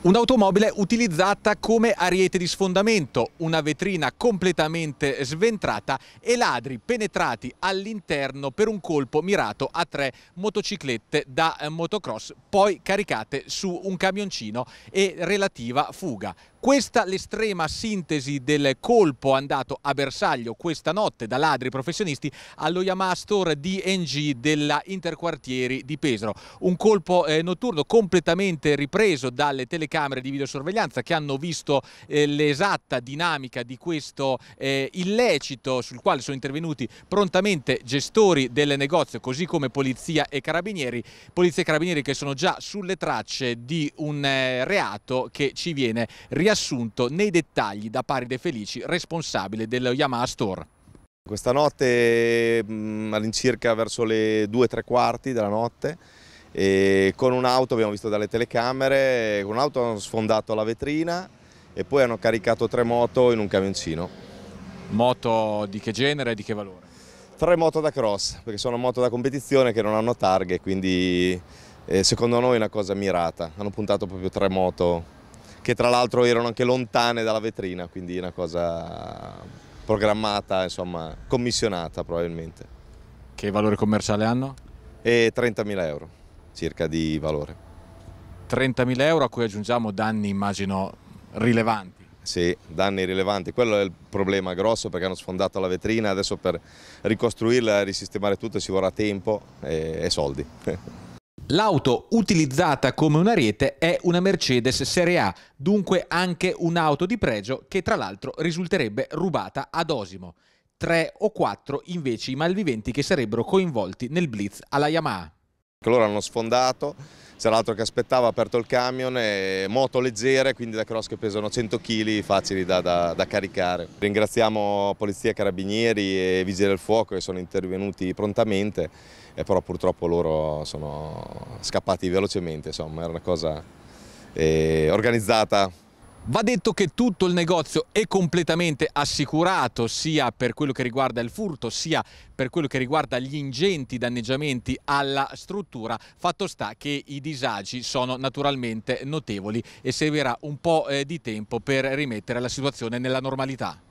Un'automobile utilizzata come ariete di sfondamento, una vetrina completamente sventrata e ladri penetrati all'interno per un colpo mirato a tre motociclette da motocross, poi caricate su un camioncino e relativa fuga. Questa l'estrema sintesi del colpo andato a bersaglio questa notte da ladri professionisti allo Yamaha Store DNG della Interquartieri di Pesaro. Un colpo eh, notturno completamente ripreso dalle telecamere di videosorveglianza che hanno visto eh, l'esatta dinamica di questo eh, illecito sul quale sono intervenuti prontamente gestori del negozio così come polizia e carabinieri. Polizia e carabinieri che sono già sulle tracce di un eh, reato che ci viene rilassato riassunto nei dettagli da Paride Felici, responsabile dello Yamaha Store. Questa notte mm, all'incirca verso le 2-3 quarti della notte e con un'auto, abbiamo visto dalle telecamere, con un'auto hanno sfondato la vetrina e poi hanno caricato tre moto in un camioncino. Moto di che genere e di che valore? Tre moto da cross, perché sono moto da competizione che non hanno targhe, quindi eh, secondo noi è una cosa mirata. Hanno puntato proprio tre moto che tra l'altro erano anche lontane dalla vetrina, quindi una cosa programmata, insomma, commissionata probabilmente. Che valore commerciale hanno? E 30.000 euro circa di valore. 30.000 euro a cui aggiungiamo danni, immagino, rilevanti. Sì, danni rilevanti. Quello è il problema grosso perché hanno sfondato la vetrina, adesso per ricostruirla e risistemare tutto ci vorrà tempo e, e soldi. L'auto utilizzata come una rete è una Mercedes Serie A, dunque anche un'auto di pregio che tra l'altro risulterebbe rubata ad Osimo. Tre o quattro invece i malviventi che sarebbero coinvolti nel blitz alla Yamaha. Loro hanno sfondato, c'era l'altro che aspettava, aperto il camion, e moto leggere, quindi da cross che pesano 100 kg, facili da, da, da caricare. Ringraziamo Polizia, Carabinieri e Vigili del Fuoco che sono intervenuti prontamente, però purtroppo loro sono scappati velocemente, insomma era una cosa eh, organizzata Va detto che tutto il negozio è completamente assicurato sia per quello che riguarda il furto sia per quello che riguarda gli ingenti danneggiamenti alla struttura, fatto sta che i disagi sono naturalmente notevoli e servirà un po' eh, di tempo per rimettere la situazione nella normalità.